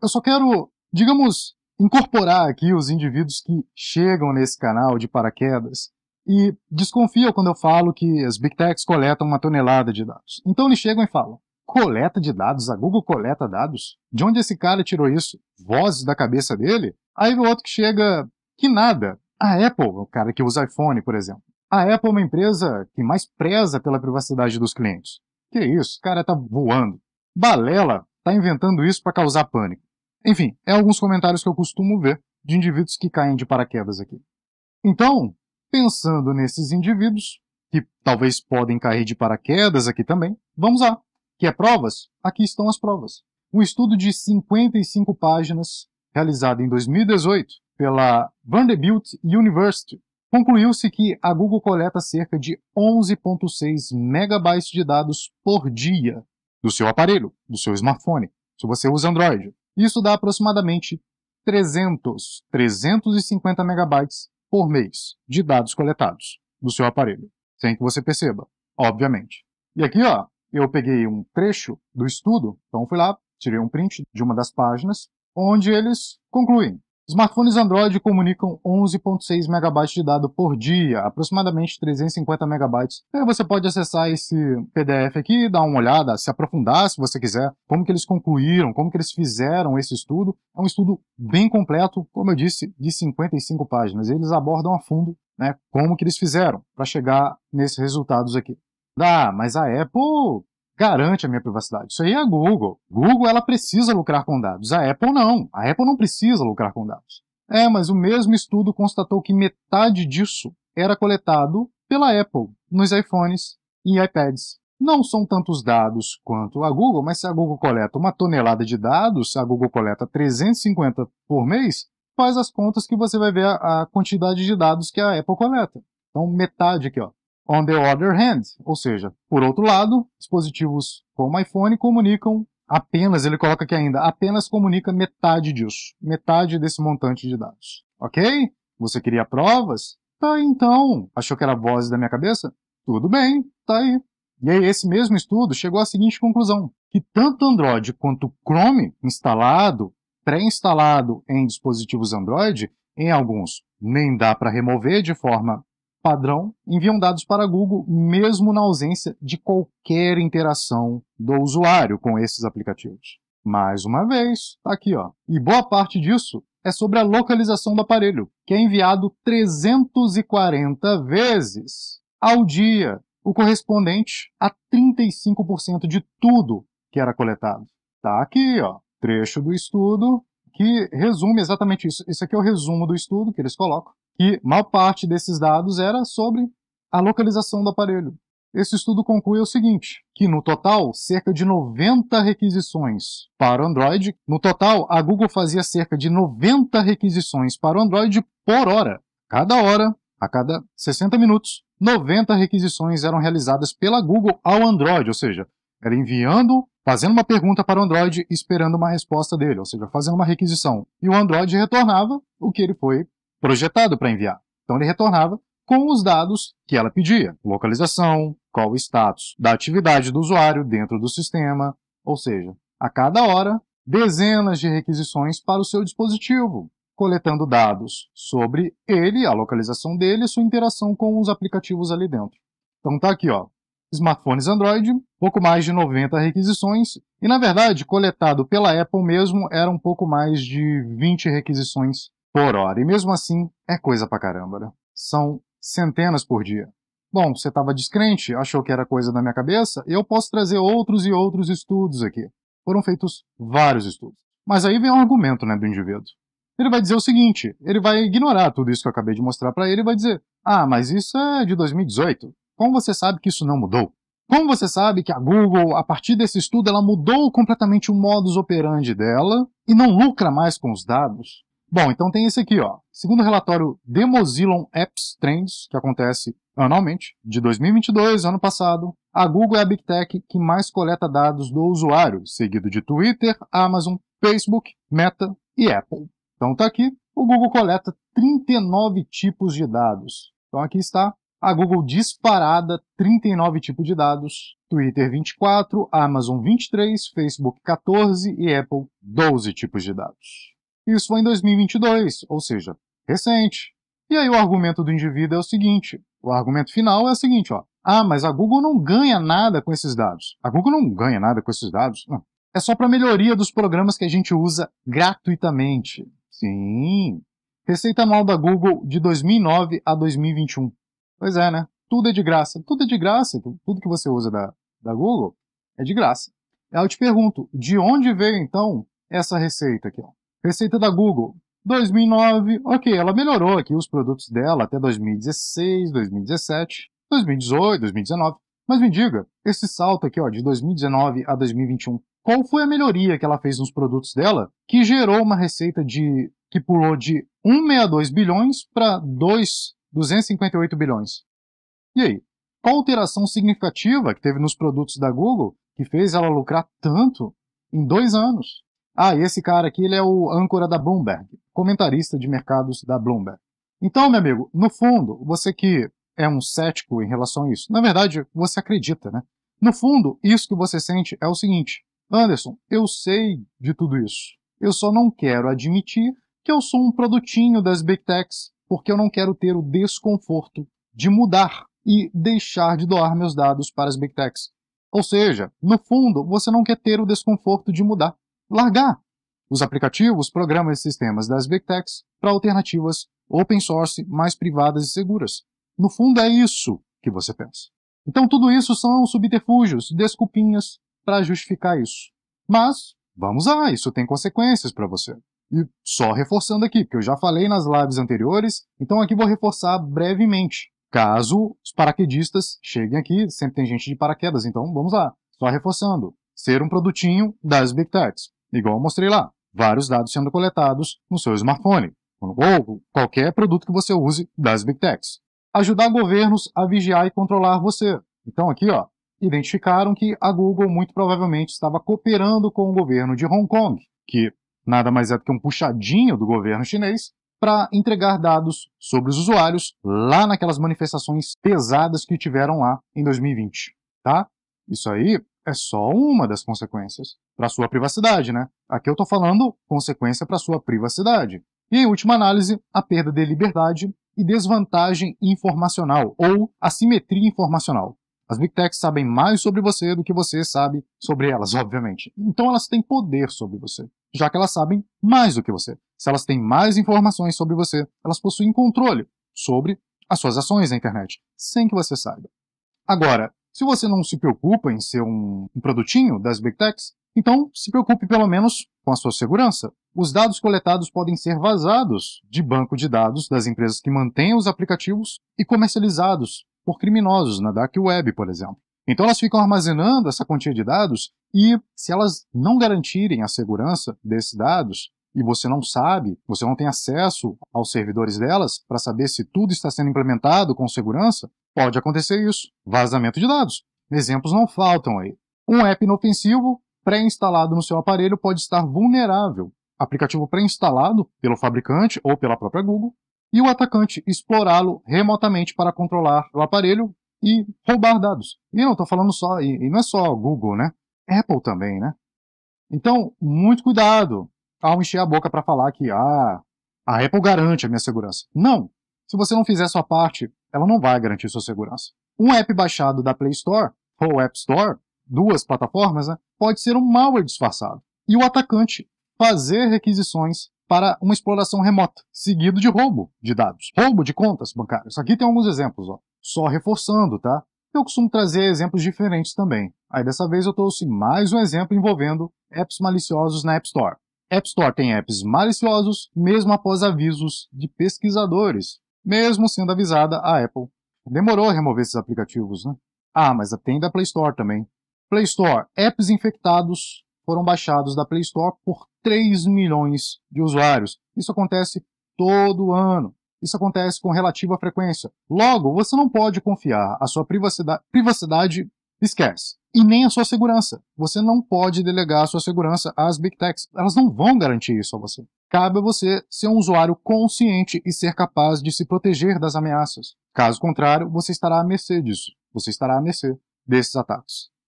eu só quero, digamos, incorporar aqui os indivíduos que chegam nesse canal de paraquedas e desconfiam quando eu falo que as Big Techs coletam uma tonelada de dados. Então eles chegam e falam: coleta de dados? A Google coleta dados? De onde esse cara tirou isso? Vozes da cabeça dele? Aí o outro que chega: que nada. A Apple, o cara que usa iPhone, por exemplo. A Apple é uma empresa que mais preza pela privacidade dos clientes. Que isso, o cara tá voando. Balela tá inventando isso para causar pânico. Enfim, é alguns comentários que eu costumo ver de indivíduos que caem de paraquedas aqui. Então, pensando nesses indivíduos, que talvez podem cair de paraquedas aqui também, vamos lá. Que é provas? Aqui estão as provas. Um estudo de 55 páginas, realizado em 2018 pela Vanderbilt University, concluiu-se que a Google coleta cerca de 11,6 megabytes de dados por dia do seu aparelho, do seu smartphone, se você usa Android. Isso dá aproximadamente 300, 350 megabytes por mês de dados coletados do seu aparelho, sem que você perceba, obviamente. E aqui, ó, eu peguei um trecho do estudo, então fui lá, tirei um print de uma das páginas, onde eles concluem Smartphones Android comunicam 11.6 MB de dado por dia, aproximadamente 350 MB. É, você pode acessar esse PDF aqui, dar uma olhada, se aprofundar se você quiser, como que eles concluíram, como que eles fizeram esse estudo. É um estudo bem completo, como eu disse, de 55 páginas. Eles abordam a fundo né, como que eles fizeram para chegar nesses resultados aqui. Ah, mas a Apple garante a minha privacidade. Isso aí é a Google. Google ela precisa lucrar com dados. A Apple não. A Apple não precisa lucrar com dados. É, mas o mesmo estudo constatou que metade disso era coletado pela Apple nos iPhones e iPads. Não são tantos dados quanto a Google, mas se a Google coleta uma tonelada de dados, a Google coleta 350 por mês, faz as contas que você vai ver a, a quantidade de dados que a Apple coleta. Então, metade aqui, ó. On the other hand, ou seja, por outro lado, dispositivos como iPhone comunicam apenas, ele coloca aqui ainda, apenas comunica metade disso, metade desse montante de dados. Ok? Você queria provas? Tá aí, então. Achou que era voz da minha cabeça? Tudo bem, tá aí. E aí, esse mesmo estudo chegou à seguinte conclusão: que tanto Android quanto Chrome instalado, pré-instalado em dispositivos Android, em alguns nem dá para remover de forma padrão enviam dados para Google mesmo na ausência de qualquer interação do usuário com esses aplicativos. Mais uma vez, tá aqui, ó. E boa parte disso é sobre a localização do aparelho, que é enviado 340 vezes ao dia, o correspondente a 35% de tudo que era coletado. Tá aqui, ó, trecho do estudo que resume exatamente isso. Isso aqui é o resumo do estudo que eles colocam. E mal parte desses dados era sobre a localização do aparelho. Esse estudo conclui o seguinte, que no total, cerca de 90 requisições para o Android. No total, a Google fazia cerca de 90 requisições para o Android por hora. Cada hora, a cada 60 minutos, 90 requisições eram realizadas pela Google ao Android, ou seja, era enviando, fazendo uma pergunta para o Android e esperando uma resposta dele, ou seja, fazendo uma requisição. E o Android retornava o que ele foi projetado para enviar. Então ele retornava com os dados que ela pedia: localização, qual o status da atividade do usuário dentro do sistema, ou seja, a cada hora, dezenas de requisições para o seu dispositivo, coletando dados sobre ele, a localização dele e sua interação com os aplicativos ali dentro. Então tá aqui, ó, smartphones Android, pouco mais de 90 requisições, e na verdade, coletado pela Apple mesmo, era um pouco mais de 20 requisições por hora. E mesmo assim, é coisa pra caramba, né? São centenas por dia. Bom, você estava descrente, achou que era coisa da minha cabeça, eu posso trazer outros e outros estudos aqui. Foram feitos vários estudos. Mas aí vem um argumento né, do indivíduo. Ele vai dizer o seguinte: ele vai ignorar tudo isso que eu acabei de mostrar para ele e vai dizer: Ah, mas isso é de 2018. Como você sabe que isso não mudou? Como você sabe que a Google, a partir desse estudo, ela mudou completamente o modus operandi dela e não lucra mais com os dados? Bom, então tem esse aqui, ó. Segundo o relatório The Mozilla Apps Trends, que acontece anualmente, de 2022, ano passado, a Google é a Big Tech que mais coleta dados do usuário, seguido de Twitter, Amazon, Facebook, Meta e Apple. Então tá aqui, o Google coleta 39 tipos de dados. Então aqui está a Google disparada, 39 tipos de dados, Twitter 24, Amazon 23, Facebook 14 e Apple 12 tipos de dados. Isso foi em 2022, ou seja, recente. E aí o argumento do indivíduo é o seguinte, o argumento final é o seguinte, ó. Ah, mas a Google não ganha nada com esses dados. A Google não ganha nada com esses dados. Não. É só para melhoria dos programas que a gente usa gratuitamente. Sim. Receita mal da Google de 2009 a 2021. Pois é, né? Tudo é de graça. Tudo é de graça. Tudo que você usa da, da Google é de graça. Aí eu te pergunto, de onde veio então essa receita aqui? Ó? Receita da Google. 2009, ok, ela melhorou aqui os produtos dela até 2016, 2017, 2018, 2019. Mas me diga, esse salto aqui, ó, de 2019 a 2021, qual foi a melhoria que ela fez nos produtos dela que gerou uma receita de que pulou de 162 bilhões para 258 bilhões? E aí, qual alteração significativa que teve nos produtos da Google que fez ela lucrar tanto em dois anos? Ah, esse cara aqui ele é o âncora da Bloomberg, comentarista de mercados da Bloomberg. Então, meu amigo, no fundo, você que é um cético em relação a isso, na verdade, você acredita, né? No fundo, isso que você sente é o seguinte: Anderson, eu sei de tudo isso. Eu só não quero admitir que eu sou um produtinho das Big Techs, porque eu não quero ter o desconforto de mudar e deixar de doar meus dados para as Big Techs. Ou seja, no fundo, você não quer ter o desconforto de mudar largar os aplicativos, programas e sistemas das Big Techs para alternativas open source mais privadas e seguras. No fundo, é isso que você pensa. Então, tudo isso são subterfúgios, desculpinhas para justificar isso. Mas, vamos lá, isso tem consequências para você. E só reforçando aqui, porque eu já falei nas lives anteriores, então aqui vou reforçar brevemente. Caso os paraquedistas cheguem aqui, sempre tem gente de paraquedas, então vamos lá. Só reforçando, ser um produtinho das Big Techs igual eu mostrei lá, vários dados sendo coletados no seu smartphone ou qualquer produto que você use das Big Techs. Ajudar governos a vigiar e controlar você. Então aqui, ó, identificaram que a Google muito provavelmente estava cooperando com o governo de Hong Kong, que nada mais é do que um puxadinho do governo chinês para entregar dados sobre os usuários lá naquelas manifestações pesadas que tiveram lá em 2020, tá? Isso aí é só uma das consequências para sua privacidade, né? Aqui eu estou falando consequência para sua privacidade. E em última análise, a perda de liberdade e desvantagem informacional ou assimetria informacional. As Big Techs sabem mais sobre você do que você sabe sobre elas, obviamente. Então elas têm poder sobre você, já que elas sabem mais do que você. Se elas têm mais informações sobre você, elas possuem controle sobre as suas ações na internet, sem que você saiba. Agora, se você não se preocupa em ser um, um produtinho das Big Techs, então se preocupe pelo menos com a sua segurança. Os dados coletados podem ser vazados de banco de dados das empresas que mantêm os aplicativos e comercializados por criminosos na dark web, por exemplo. Então elas ficam armazenando essa quantia de dados e se elas não garantirem a segurança desses dados e você não sabe, você não tem acesso aos servidores delas para saber se tudo está sendo implementado com segurança, Pode acontecer isso. Vazamento de dados. Exemplos não faltam aí. Um app inofensivo, pré-instalado no seu aparelho, pode estar vulnerável. Aplicativo pré-instalado pelo fabricante ou pela própria Google, e o atacante explorá-lo remotamente para controlar o aparelho e roubar dados. E não estou falando só, e não é só Google, né? Apple também, né? Então, muito cuidado ao encher a boca para falar que ah, a Apple garante a minha segurança. Não! Se você não fizer sua parte ela não vai garantir sua segurança. Um app baixado da Play Store ou App Store, duas plataformas, né, pode ser um malware disfarçado. E o atacante fazer requisições para uma exploração remota, seguido de roubo de dados, roubo de contas bancárias. Aqui tem alguns exemplos, ó. só reforçando, tá? Eu costumo trazer exemplos diferentes também. Aí dessa vez eu trouxe mais um exemplo envolvendo apps maliciosos na App Store. App Store tem apps maliciosos, mesmo após avisos de pesquisadores mesmo sendo avisada a Apple. Demorou a remover esses aplicativos, né? Ah, mas tem da Play Store também. Play Store, apps infectados foram baixados da Play Store por 3 milhões de usuários. Isso acontece todo ano. Isso acontece com relativa frequência. Logo, você não pode confiar a sua privacidade, privacidade esquece. E nem a sua segurança. Você não pode delegar a sua segurança às Big Techs. Elas não vão garantir isso a você. Cabe a você ser um usuário consciente e ser capaz de se proteger das ameaças. Caso contrário, você estará à mercê disso. Você estará à mercê desses ataques.